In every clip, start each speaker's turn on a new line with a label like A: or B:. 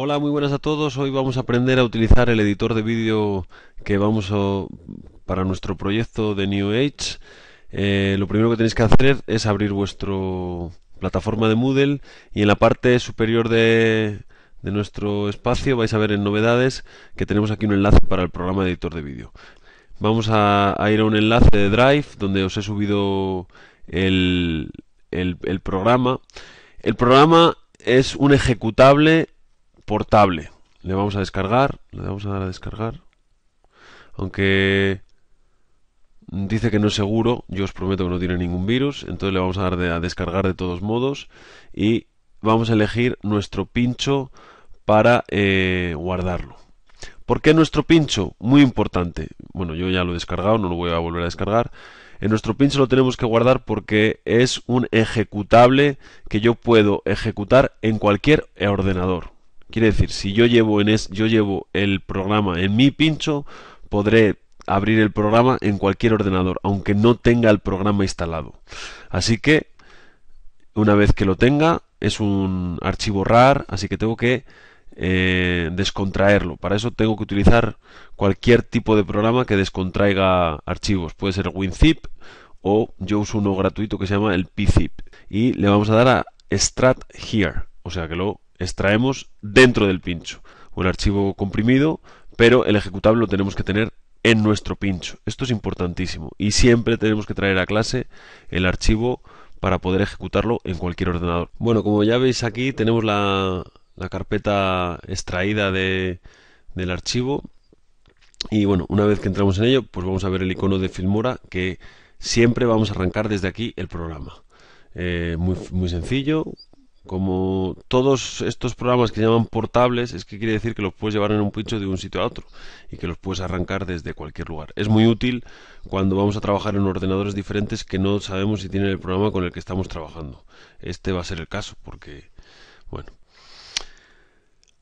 A: Hola, muy buenas a todos. Hoy vamos a aprender a utilizar el editor de vídeo que vamos a, para nuestro proyecto de New Age. Eh, lo primero que tenéis que hacer es abrir vuestro plataforma de Moodle y en la parte superior de, nuestro espacio vais a ver en novedades que tenemos aquí un enlace para el programa de editor de vídeo. Vamos a, ir a un enlace de Drive donde os he subido el programa. El programa es un ejecutable portable. Le vamos a descargar, le vamos a dar a descargar. Aunque dice que no es seguro, yo os prometo que no tiene ningún virus, entonces le vamos a dar a descargar de todos modos y vamos a elegir nuestro pincho para eh, guardarlo. ¿Por qué nuestro pincho? Muy importante. Bueno, yo ya lo he descargado, no lo voy a volver a descargar. En nuestro pincho lo tenemos que guardar porque es un ejecutable que yo puedo ejecutar en cualquier ordenador. Quiere decir, si yo llevo, en es, yo llevo el programa en mi pincho, podré abrir el programa en cualquier ordenador, aunque no tenga el programa instalado. Así que, una vez que lo tenga, es un archivo RAR, así que tengo que eh, descontraerlo. Para eso tengo que utilizar cualquier tipo de programa que descontraiga archivos. Puede ser WinZip o yo uso uno gratuito que se llama el PZIP. Y le vamos a dar a Strat Here, o sea que lo extraemos dentro del pincho. Un archivo comprimido, pero el ejecutable lo tenemos que tener en nuestro pincho. Esto es importantísimo. Y siempre tenemos que traer a clase el archivo para poder ejecutarlo en cualquier ordenador. Bueno, como ya veis aquí tenemos la, carpeta extraída de, del archivo. Y bueno, una vez que entramos en ello, pues vamos a ver el icono de Filmora que siempre vamos a arrancar desde aquí el programa. Eh, muy, muy sencillo, como todos estos programas que llaman portables, es que quiere decir que los puedes llevar en un pincho de un sitio a otro y que los puedes arrancar desde cualquier lugar. Es muy útil cuando vamos a trabajar en ordenadores diferentes que no sabemos si tienen el programa con el que estamos trabajando. Este va a ser el caso porque, bueno,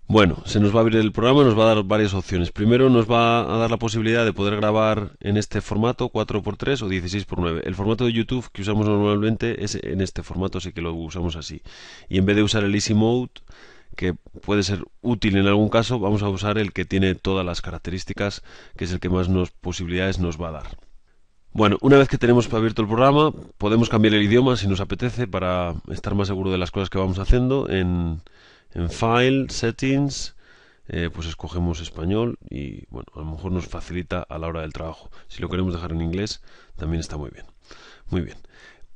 A: bueno, se nos va a abrir el programa y nos va a dar varias opciones. Primero nos va a dar la posibilidad de poder grabar en este formato 4x3 o 16x9. El formato de YouTube que usamos normalmente es en este formato, así que lo usamos así. Y en vez de usar el Easy Mode, que puede ser útil en algún caso, vamos a usar el que tiene todas las características, que es el que más nos, posibilidades nos va a dar. Bueno, una vez que tenemos abierto el programa, podemos cambiar el idioma si nos apetece para estar más seguro de las cosas que vamos haciendo en en File, Settings, eh, pues escogemos español y bueno, a lo mejor nos facilita a la hora del trabajo. Si lo queremos dejar en inglés, también está muy bien. Muy bien.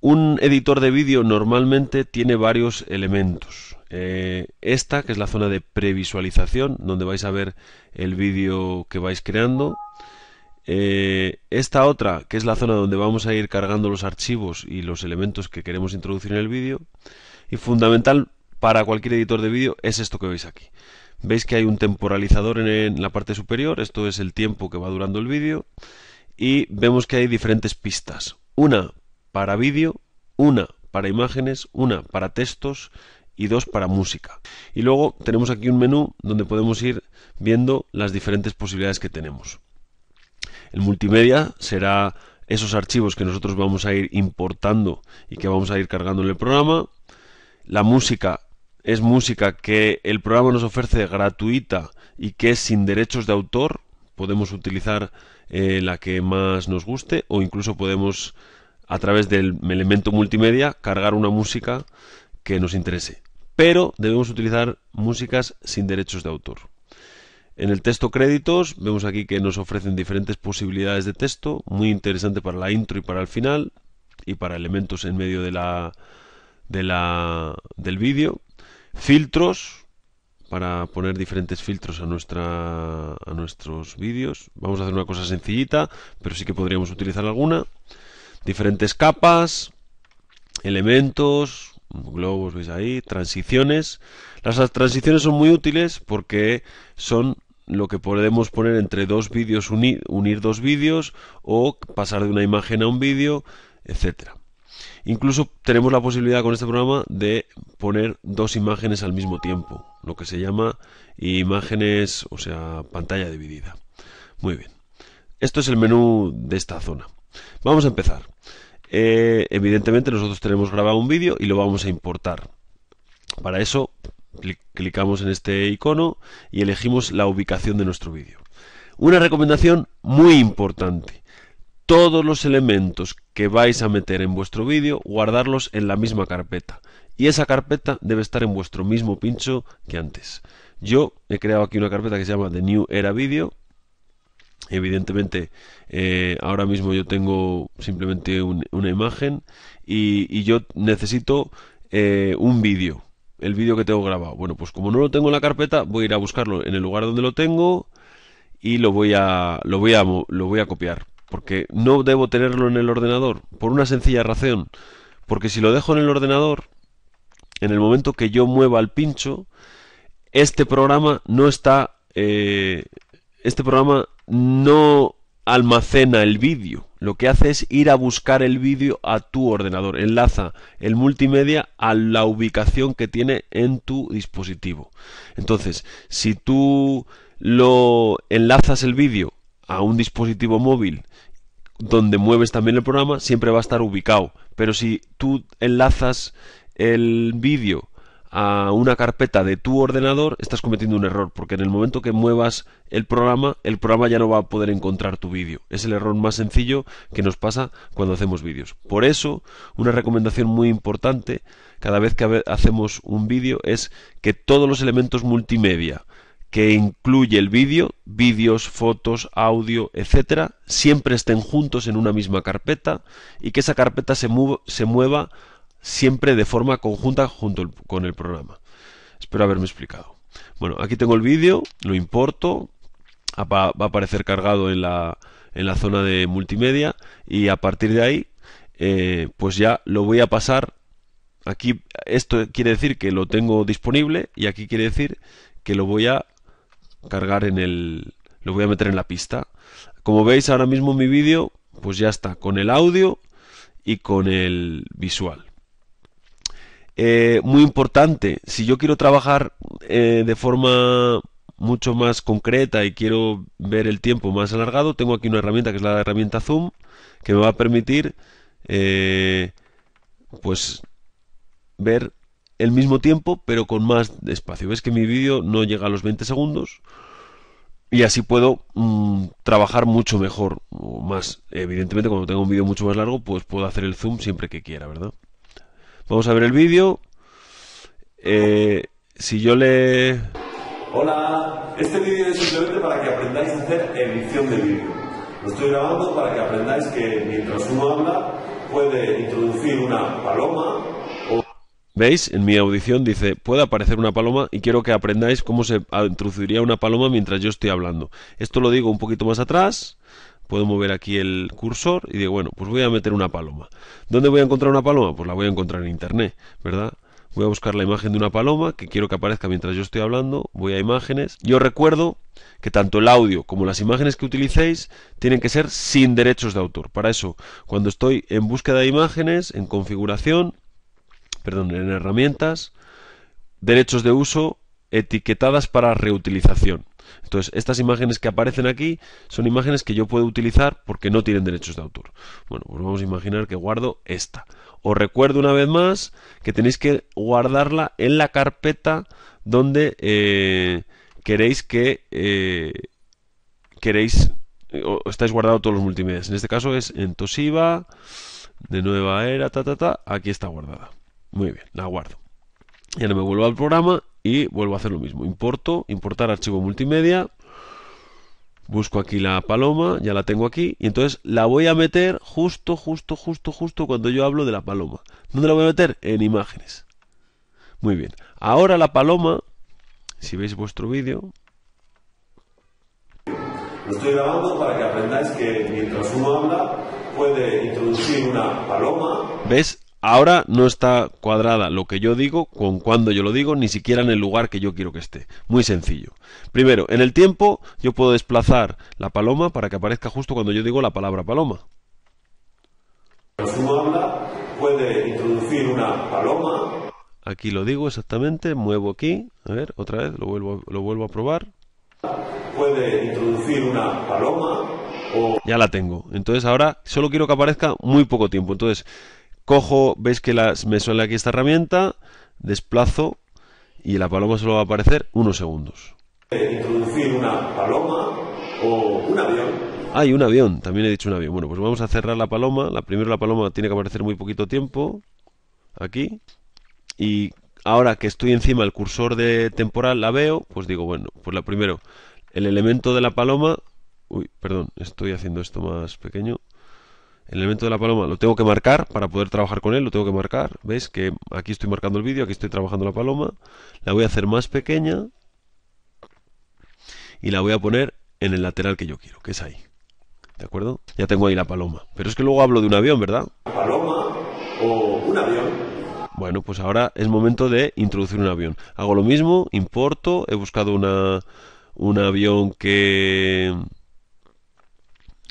A: Un editor de vídeo normalmente tiene varios elementos. Eh, esta, que es la zona de previsualización, donde vais a ver el vídeo que vais creando. Eh, esta otra, que es la zona donde vamos a ir cargando los archivos y los elementos que queremos introducir en el vídeo. Y fundamental, para cualquier editor de vídeo es esto que veis aquí. Veis que hay un temporalizador en, la parte superior, esto es el tiempo que va durando el vídeo, y vemos que hay diferentes pistas. Una para vídeo, una para imágenes, una para textos y dos para música. Y luego tenemos aquí un menú donde podemos ir viendo las diferentes posibilidades que tenemos. El multimedia será esos archivos que nosotros vamos a ir importando y que vamos a ir cargando en el programa. La música es música que el programa nos ofrece gratuita y que es sin derechos de autor, podemos utilizar eh, la que más nos guste o incluso podemos a través del elemento multimedia cargar una música que nos interese. Pero debemos utilizar músicas sin derechos de autor. En el texto créditos vemos aquí que nos ofrecen diferentes posibilidades de texto, muy interesante para la intro y para el final y para elementos en medio de la, del vídeo filtros para poner diferentes filtros a, nuestra, a nuestros vídeos. Vamos a hacer una cosa sencillita, pero sí que podríamos utilizar alguna. Diferentes capas, elementos, globos, veis ahí, transiciones. Las transiciones son muy útiles porque son lo que podemos poner entre dos vídeos, unir, unir dos vídeos o pasar de una imagen a un vídeo, etcétera. Incluso tenemos la posibilidad con este programa de poner dos imágenes al mismo tiempo, lo que se llama imágenes, o sea, pantalla dividida. Muy bien. Esto es el menú de esta zona. Vamos a empezar. Eh, evidentemente nosotros tenemos grabado un vídeo y lo vamos a importar. Para eso clicamos en este icono y elegimos la ubicación de nuestro vídeo. Una recomendación muy importante. Todos los elementos que vais a meter en vuestro vídeo, guardarlos en la misma carpeta. Y esa carpeta debe estar en vuestro mismo pincho que antes. Yo he creado aquí una carpeta que se llama The New Era Video. Evidentemente, eh, ahora mismo yo tengo simplemente una imagen y, yo necesito eh, un vídeo. El vídeo que tengo grabado. Bueno, pues como no lo tengo en la carpeta, voy a ir a buscarlo en el lugar donde lo tengo y lo voy a, lo voy a, lo voy a copiar porque no debo tenerlo en el ordenador, por una sencilla razón, porque si lo dejo en el ordenador, en el momento que yo mueva el pincho, este programa no está, eh, este programa no almacena el vídeo, lo que hace es ir a buscar el vídeo a tu ordenador, enlaza el multimedia a la ubicación que tiene en tu dispositivo. Entonces, si tú lo enlazas el vídeo a un dispositivo móvil donde mueves también el programa, siempre va a estar ubicado. Pero si tú enlazas el vídeo a una carpeta de tu ordenador, estás cometiendo un error, porque en el momento que muevas el programa, el programa ya no va a poder encontrar tu vídeo. Es el error más sencillo que nos pasa cuando hacemos vídeos. Por eso, una recomendación muy importante cada vez que hacemos un vídeo es que todos los elementos multimedia que incluye el vídeo, vídeos, fotos, audio, etcétera, siempre estén juntos en una misma carpeta y que esa carpeta se, mueva siempre de forma conjunta junto con el programa. Espero haberme explicado. Bueno, aquí tengo el vídeo, lo importo, va a aparecer cargado en la, zona de multimedia y a partir de ahí, eh, pues ya lo voy a pasar. Aquí esto quiere decir que lo tengo disponible y aquí quiere decir que lo voy a cargar en el... Lo voy a meter en la pista. Como veis ahora mismo mi vídeo, pues ya está, con el audio y con el visual. Eh, muy importante, si yo quiero trabajar eh, de forma mucho más concreta y quiero ver el tiempo más alargado, tengo aquí una herramienta que es la herramienta Zoom, que me va a permitir eh, pues ver el mismo tiempo, pero con más espacio. Ves que mi vídeo no llega a los 20 segundos y así puedo mm, trabajar mucho mejor más. Evidentemente, cuando tengo un vídeo mucho más largo, pues puedo hacer el zoom siempre que quiera, ¿verdad? Vamos a ver el vídeo. Eh, si yo le... Hola, este
B: vídeo es simplemente para que aprendáis a hacer edición de vídeo. Lo estoy grabando para que aprendáis que mientras uno habla puede introducir una paloma
A: ¿Veis? En mi audición dice, puede aparecer una paloma y quiero que aprendáis cómo se introduciría una paloma mientras yo estoy hablando. Esto lo digo un poquito más atrás. Puedo mover aquí el cursor y digo, bueno, pues voy a meter una paloma. ¿Dónde voy a encontrar una paloma? Pues la voy a encontrar en internet, ¿verdad? Voy a buscar la imagen de una paloma que quiero que aparezca mientras yo estoy hablando. Voy a imágenes. Yo recuerdo que tanto el audio como las imágenes que utilicéis tienen que ser sin derechos de autor. Para eso, cuando estoy en búsqueda de imágenes, en configuración, perdón, en herramientas, derechos de uso, etiquetadas para reutilización. Entonces, estas imágenes que aparecen aquí son imágenes que yo puedo utilizar porque no tienen derechos de autor. Bueno, pues vamos a imaginar que guardo esta. Os recuerdo una vez más que tenéis que guardarla en la carpeta donde eh, queréis que eh, queréis o estáis guardado todos los multimedia. En este caso es en Toshiba, de nueva era, ta, ta, ta, aquí está guardada. Muy bien, la guardo. Y ahora me vuelvo al programa y vuelvo a hacer lo mismo. Importo, importar archivo multimedia. Busco aquí la paloma, ya la tengo aquí. Y entonces la voy a meter justo, justo, justo, justo cuando yo hablo de la paloma. ¿Dónde la voy a meter? En imágenes. Muy bien. Ahora la paloma, si veis vuestro vídeo.
B: Lo estoy grabando para que aprendáis que mientras uno habla puede introducir una paloma.
A: ¿Ves? Ahora no está cuadrada lo que yo digo con cuando yo lo digo, ni siquiera en el lugar que yo quiero que esté. Muy sencillo. Primero, en el tiempo yo puedo desplazar la paloma para que aparezca justo cuando yo digo la palabra paloma.
B: puede una paloma.
A: Aquí lo digo exactamente, muevo aquí, a ver, otra vez, lo vuelvo, a probar.
B: Puede introducir una paloma.
A: Ya la tengo. Entonces ahora solo quiero que aparezca muy poco tiempo. Entonces cojo, veis que las, me suele aquí esta herramienta, desplazo y la paloma solo va a aparecer unos segundos.
B: Introducir una paloma
A: o un avión. Ah, un avión, también he dicho un avión. Bueno, pues vamos a cerrar la paloma. La primero la paloma tiene que aparecer muy poquito tiempo. Aquí. Y ahora que estoy encima del cursor de temporal, la veo, pues digo, bueno, pues la primero, el elemento de la paloma. Uy, perdón, estoy haciendo esto más pequeño el elemento de la paloma lo tengo que marcar para poder trabajar con él, lo tengo que marcar. ¿Veis que aquí estoy marcando el vídeo, aquí estoy trabajando la paloma? La voy a hacer más pequeña y la voy a poner en el lateral que yo quiero, que es ahí. ¿De acuerdo? Ya tengo ahí la paloma. Pero es que luego hablo de un avión, ¿verdad? Paloma o un avión. Bueno, pues ahora es momento de introducir un avión. Hago lo mismo, importo, he buscado un avión que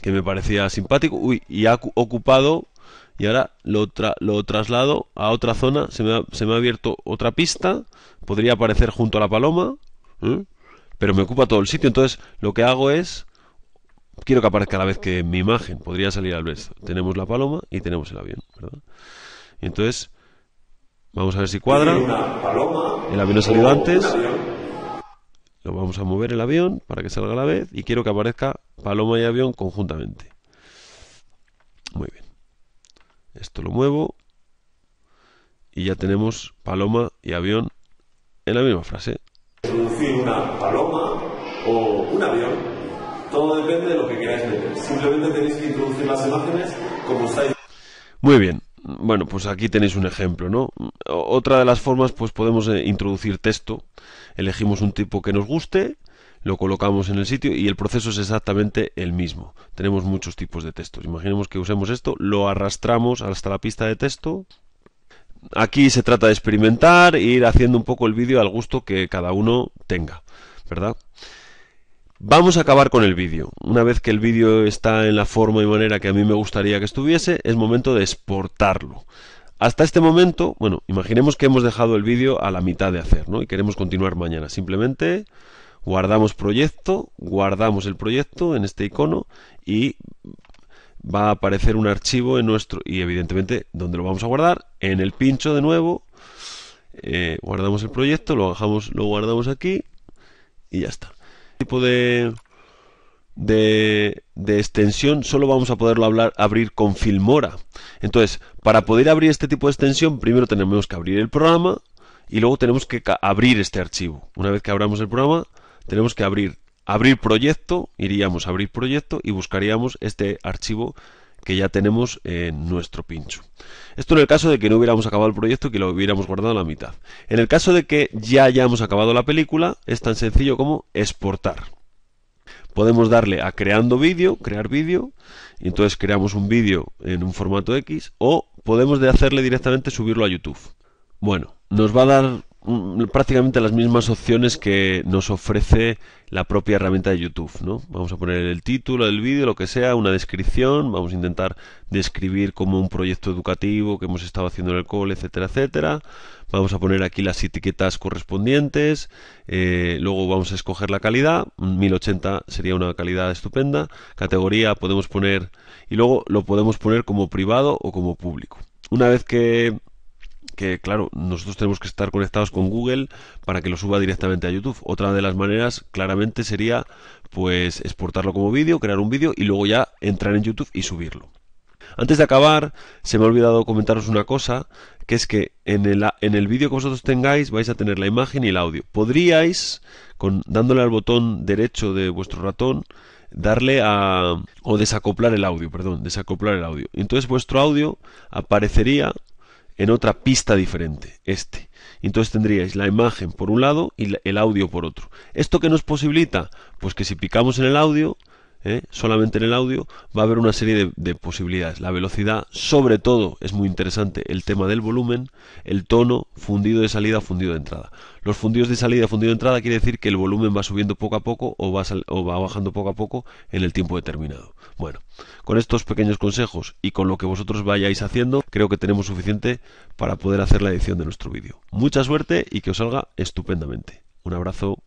A: que me parecía simpático. y ha ocupado y ahora lo, traslado a otra zona, se me, ha, abierto otra pista, podría aparecer junto a la paloma, ¿eh? pero me ocupa todo el sitio, entonces lo que hago es, quiero que aparezca a la vez que mi imagen, podría salir al vez, tenemos la paloma y tenemos el avión, ¿verdad? entonces, vamos a ver si cuadra, el avión ha salido antes, lo vamos a mover el avión para que salga a la vez y quiero que aparezca paloma y avión conjuntamente. Muy bien. Esto lo muevo y ya tenemos paloma y avión en la misma frase.
B: introducir una paloma o un avión, todo depende de lo que queráis meter. Simplemente tenéis que introducir las imágenes como estáis.
A: Muy bien. Bueno, pues aquí tenéis un ejemplo, ¿no? Otra de las formas, pues podemos eh, introducir texto. Elegimos un tipo que nos guste, lo colocamos en el sitio y el proceso es exactamente el mismo. Tenemos muchos tipos de textos. Imaginemos que usemos esto, lo arrastramos hasta la pista de texto. Aquí se trata de experimentar e ir haciendo un poco el vídeo al gusto que cada uno tenga, ¿verdad? Vamos a acabar con el vídeo. Una vez que el vídeo está en la forma y manera que a mí me gustaría que estuviese, es momento de exportarlo. Hasta este momento, bueno, imaginemos que hemos dejado el vídeo a la mitad de hacer, ¿no? Y queremos continuar mañana. Simplemente guardamos proyecto, guardamos el proyecto en este icono y va a aparecer un archivo en nuestro y evidentemente donde lo vamos a guardar en el pincho de nuevo eh, guardamos el proyecto lo bajamos lo guardamos aquí y ya está tipo de, de, extensión solo vamos a poderlo abrir con Filmora. Entonces, para poder abrir este tipo de extensión, primero tenemos que abrir el programa y luego tenemos que abrir este archivo. Una vez que abramos el programa, tenemos que abrir abrir proyecto, iríamos a abrir proyecto y buscaríamos este archivo que ya tenemos en nuestro pincho. Esto en el caso de que no hubiéramos acabado el proyecto y que lo hubiéramos guardado a la mitad. En el caso de que ya hayamos acabado la película, es tan sencillo como exportar. Podemos darle a creando vídeo, crear vídeo, y entonces creamos un vídeo en un formato X, o podemos de hacerle directamente subirlo a YouTube. Bueno, nos va a dar mm, prácticamente las mismas opciones que nos ofrece la propia herramienta de YouTube, ¿no? Vamos a poner el título del vídeo, lo que sea, una descripción, vamos a intentar describir como un proyecto educativo que hemos estado haciendo en el cole, etcétera, etcétera. Vamos a poner aquí las etiquetas correspondientes, eh, luego vamos a escoger la calidad, 1080 sería una calidad estupenda, categoría podemos poner y luego lo podemos poner como privado o como público. Una vez que que, claro, nosotros tenemos que estar conectados con Google para que lo suba directamente a YouTube. Otra de las maneras, claramente, sería pues exportarlo como vídeo, crear un vídeo y luego ya entrar en YouTube y subirlo. Antes de acabar, se me ha olvidado comentaros una cosa, que es que en el, en el vídeo que vosotros tengáis vais a tener la imagen y el audio. Podríais, con, dándole al botón derecho de vuestro ratón, darle a... o desacoplar el audio, perdón, desacoplar el audio. Entonces vuestro audio aparecería en otra pista diferente, este. Entonces tendríais la imagen por un lado y el audio por otro. ¿Esto que nos posibilita? Pues que si picamos en el audio ¿eh? solamente en el audio, va a haber una serie de, posibilidades. La velocidad, sobre todo, es muy interesante. El tema del volumen, el tono, fundido de salida, fundido de entrada. Los fundidos de salida, fundido de entrada, quiere decir que el volumen va subiendo poco a poco o va, o va bajando poco a poco en el tiempo determinado. Bueno, con estos pequeños consejos y con lo que vosotros vayáis haciendo, creo que tenemos suficiente para poder hacer la edición de nuestro vídeo. Mucha suerte y que os salga estupendamente. Un abrazo.